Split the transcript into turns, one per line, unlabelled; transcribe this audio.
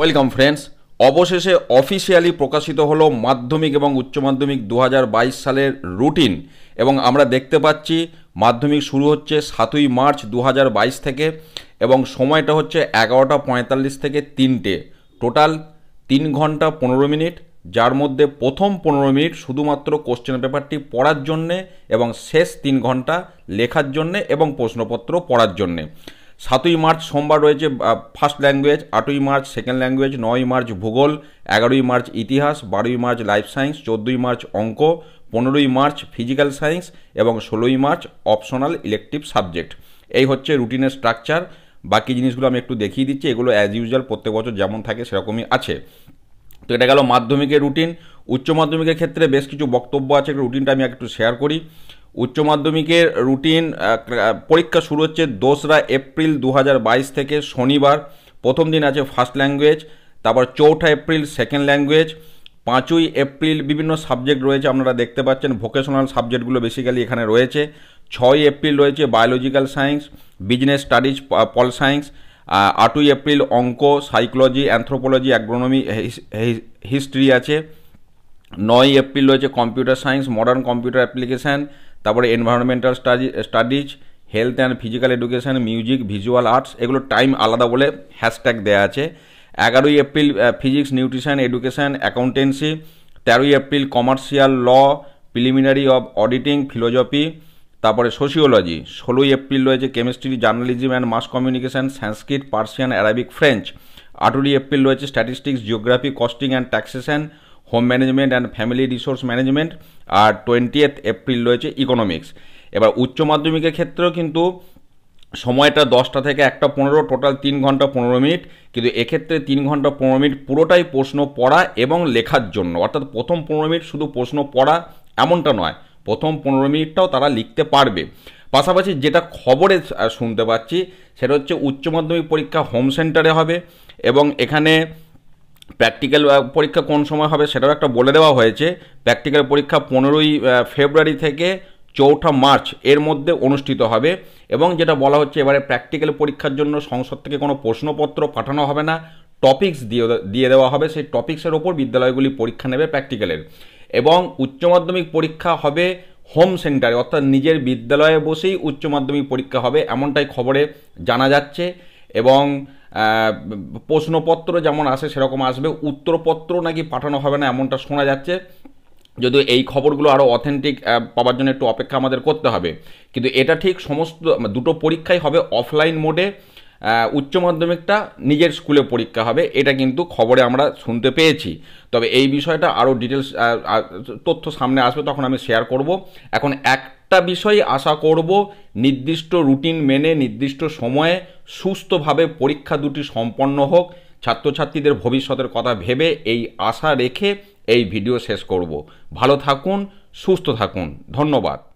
welcome friends অবশেষে officially প্রকাশিত হলো মাধ্যমিক এবং উচ্চ মাধ্যমিক দু সালের রুটিন এবং আমরা দেখতে পাচ্ছি মাধ্যমিক শুরু হচ্ছে সাতই মার্চ দু থেকে এবং সময়টা হচ্ছে এগারোটা পঁয়তাল্লিশ থেকে তিনটে টোটাল তিন ঘন্টা পনেরো মিনিট যার মধ্যে প্রথম পনেরো মিনিট শুধুমাত্র কোশ্চেন পেপারটি পড়ার জন্যে এবং শেষ তিন ঘন্টা লেখার জন্যে এবং প্রশ্নপত্র পড়ার জন্যে সাতই মার্চ সোমবার রয়েছে ফার্স্ট ল্যাঙ্গুয়েজ আটই মার্চ সেকেন্ড ল্যাঙ্গুয়েজ নয় মার্চ ভূগোল এগারোই মার্চ ইতিহাস বারোই মার্চ লাইফ সায়েন্স চোদ্দোই মার্চ অঙ্ক পনেরোই মার্চ ফিজিক্যাল সায়েন্স এবং ষোলোই মার্চ অপশনাল ইলেকটিভ সাবজেক্ট এই হচ্ছে রুটিনের স্ট্রাকচার বাকি জিনিসগুলো আমি একটু দেখিয়ে দিচ্ছি এগুলো অ্যাজ ইউজুয়াল প্রত্যেক বছর যেমন থাকে সেরকমই আছে তো এটা গেল মাধ্যমিকের রুটিন উচ্চ মাধ্যমিকের ক্ষেত্রে বেশ কিছু বক্তব্য আছে রুটিনটা আমি একটু শেয়ার করি উচ্চ মাধ্যমিকের রুটিন পরীক্ষা শুরু হচ্ছে দোসরা এপ্রিল দু থেকে শনিবার প্রথম দিন আছে ফার্স্ট ল্যাঙ্গুয়েজ তারপর চৌঠা এপ্রিল সেকেন্ড ল্যাঙ্গুয়েজ পাঁচই এপ্রিল বিভিন্ন সাবজেক্ট রয়েছে আপনারা দেখতে পাচ্ছেন ভোকেশনাল সাবজেক্টগুলো বেসিক্যালি এখানে রয়েছে ছয় এপ্রিল রয়েছে biological science business studies pol science আটই এপ্রিল অঙ্ক সাইকোলজি অ্যান্থ্রোপোলজি অ্যাগ্রোনমি হিস্ট্রি আছে নয় এপ্রিল রয়েছে computer science modern computer application তারপরে environmental study studies health and physical education music visual arts এগুলো টাইম আলাদা বলে হ্যাশট্যাগ দেওয়া আছে এগারোই April physics nutrition education accountancy তেরোই April commercial law preliminary of auditing philosophy তারপরে সোশিওলজি ষোলোই এপ্রিল রয়েছে chemistry journalism and mass communication Sanskrit Persian Arabic French আঠেরোই এপ্রিল রয়েছে statistics geography costing and taxation home management and family resource management আর twentieth April রয়েছে economics এবার উচ্চ মাধ্যমিকের ক্ষেত্রেও কিন্তু সময়টা দশটা থেকে একটা পনেরো টোটাল তিন ঘন্টা পনেরো মিনিট কিন্তু এক্ষেত্রে তিন ঘন্টা পনেরো মিনিট পুরোটাই প্রশ্ন পড়া এবং লেখার জন্য অর্থাৎ প্রথম পনেরো মিনিট শুধু প্রশ্ন পড়া এমনটা নয় প্রথম পনেরো মিনিটটাও তারা লিখতে পারবে পাশাপাশি যেটা খবরে শুনতে পাচ্ছি সেটা হচ্ছে উচ্চ মাধ্যমিক পরীক্ষা হোম সেন্টারে হবে এবং এখানে প্র্যাকটিক্যাল পরীক্ষা কোন সময় হবে সেটাও একটা বলে দেওয়া হয়েছে প্র্যাকটিক্যাল পরীক্ষা পনেরোই ফেব্রুয়ারি থেকে চৌঠা মার্চ এর মধ্যে অনুষ্ঠিত হবে এবং যেটা বলা হচ্ছে এবারে প্র্যাকটিক্যাল পরীক্ষার জন্য সংসদ থেকে কোনো প্রশ্নপত্র পাঠানো হবে না টপিক্স দিয়ে দিয়ে দেওয়া হবে সেই টপিক্সের ওপর বিদ্যালয়গুলি পরীক্ষা নেবে প্র্যাকটিক্যালের এবং উচ্চ মাধ্যমিক পরীক্ষা হবে হোম সেন্টারে অর্থাৎ নিজের বিদ্যালয়ে বসেই উচ্চ মাধ্যমিক পরীক্ষা হবে এমনটাই খবরে জানা যাচ্ছে এবং প্রশ্নপত্র যেমন আসে সেরকম আসবে উত্তরপত্র নাকি পাঠানো হবে না এমনটা শোনা যাচ্ছে যদিও এই খবরগুলো আরও অথেন্টিক পাওয়ার জন্য একটু অপেক্ষা আমাদের করতে হবে কিন্তু এটা ঠিক সমস্ত দুটো পরীক্ষাই হবে অফলাইন মোডে উচ্চ মাধ্যমিকটা নিজের স্কুলে পরীক্ষা হবে এটা কিন্তু খবরে আমরা শুনতে পেয়েছি তবে এই বিষয়টা আরও ডিটেলস তথ্য সামনে আসবে তখন আমি শেয়ার করব এখন এক একটা বিষয় আশা করব নির্দিষ্ট রুটিন মেনে নির্দিষ্ট সময়ে সুস্থভাবে পরীক্ষা দুটি সম্পন্ন হোক ছাত্রছাত্রীদের ভবিষ্যতের কথা ভেবে এই আশা রেখে এই ভিডিও শেষ করব ভালো থাকুন সুস্থ থাকুন ধন্যবাদ